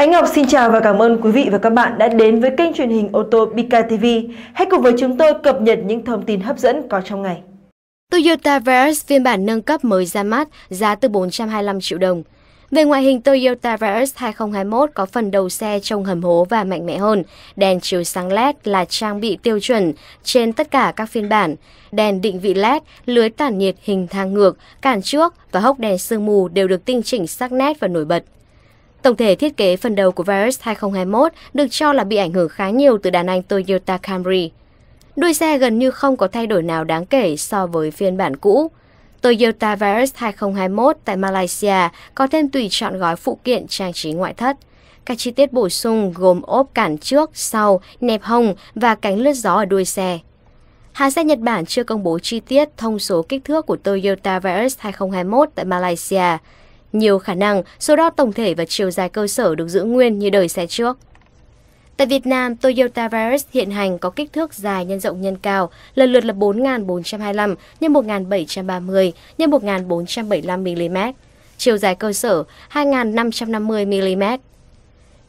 Ánh Ngọc xin chào và cảm ơn quý vị và các bạn đã đến với kênh truyền hình ô tô Bika TV. Hãy cùng với chúng tôi cập nhật những thông tin hấp dẫn có trong ngày. Toyota Vios phiên bản nâng cấp mới ra mắt, giá từ 425 triệu đồng. Về ngoại hình Toyota Vios 2021 có phần đầu xe trông hầm hố và mạnh mẽ hơn. Đèn chiếu sáng LED là trang bị tiêu chuẩn trên tất cả các phiên bản. Đèn định vị LED, lưới tản nhiệt hình thang ngược, cản trước và hốc đèn sương mù đều được tinh chỉnh sắc nét và nổi bật. Tổng thể thiết kế phần đầu của Virus 2021 được cho là bị ảnh hưởng khá nhiều từ đàn anh Toyota Camry. Đuôi xe gần như không có thay đổi nào đáng kể so với phiên bản cũ. Toyota Virus 2021 tại Malaysia có thêm tùy chọn gói phụ kiện trang trí ngoại thất. Các chi tiết bổ sung gồm ốp cản trước, sau, nẹp hông và cánh lướt gió ở đuôi xe. Hãng xe Nhật Bản chưa công bố chi tiết thông số kích thước của Toyota Virus 2021 tại Malaysia. Nhiều khả năng, số đo tổng thể và chiều dài cơ sở được giữ nguyên như đời xe trước. Tại Việt Nam, Toyota Virus hiện hành có kích thước dài nhân rộng nhân cao, lần lượt là 4.425 x 1.730 x 1.475 mm, chiều dài cơ sở 2.550 mm.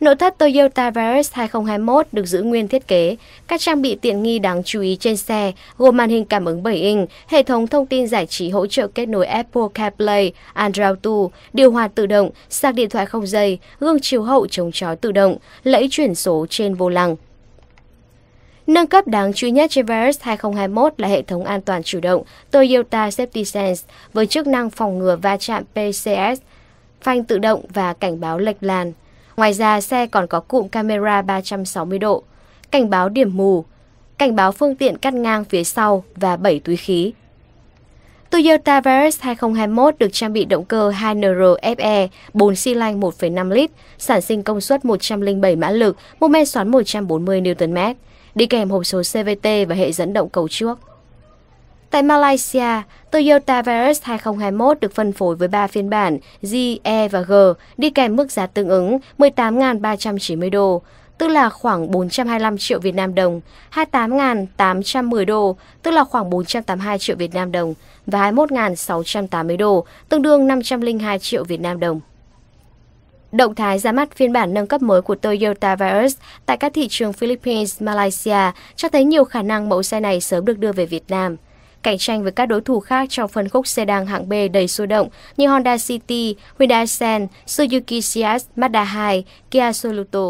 Nội thất Toyota Vios 2021 được giữ nguyên thiết kế. Các trang bị tiện nghi đáng chú ý trên xe gồm màn hình cảm ứng 7 inch, hệ thống thông tin giải trí hỗ trợ kết nối Apple CarPlay, Android Auto, điều hòa tự động, sạc điện thoại không dây, gương chiếu hậu chống chói tự động, lẫy chuyển số trên vô lăng. Nâng cấp đáng chú ý nhất trên Virus 2021 là hệ thống an toàn chủ động Toyota Safety Sense với chức năng phòng ngừa va chạm PCS, phanh tự động và cảnh báo lệch làn. Ngoài ra, xe còn có cụm camera 360 độ, cảnh báo điểm mù, cảnh báo phương tiện cắt ngang phía sau và 7 túi khí. Toyota Vios 2021 được trang bị động cơ 2 nrfe 4 xi lanh 1,5 lít, sản sinh công suất 107 mã lực, mô men xoắn 140 Nm, đi kèm hộp số CVT và hệ dẫn động cầu trước. Tại Malaysia, Toyota Vios 2021 được phân phối với 3 phiên bản G, E và G, đi kèm mức giá tương ứng 18.390 đô, tức là khoảng 425 triệu Việt Nam đồng, 28.810 đô, tức là khoảng 482 triệu Việt Nam đồng và 21.680 đô, tương đương 502 triệu Việt Nam đồng. Động thái ra mắt phiên bản nâng cấp mới của Toyota Vios tại các thị trường Philippines, Malaysia cho thấy nhiều khả năng mẫu xe này sớm được đưa về Việt Nam – cạnh tranh với các đối thủ khác trong phân khúc sedan hạng B đầy sôi động như Honda City, Hyundai Sen, Suzuki Ciaz, Mazda 2, Kia Soluto.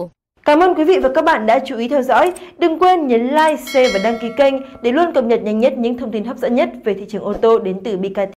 Cảm ơn quý vị và các bạn đã chú ý theo dõi. Đừng quên nhấn like, share và đăng ký kênh để luôn cập nhật nhanh nhất những thông tin hấp dẫn nhất về thị trường ô tô đến từ BKT.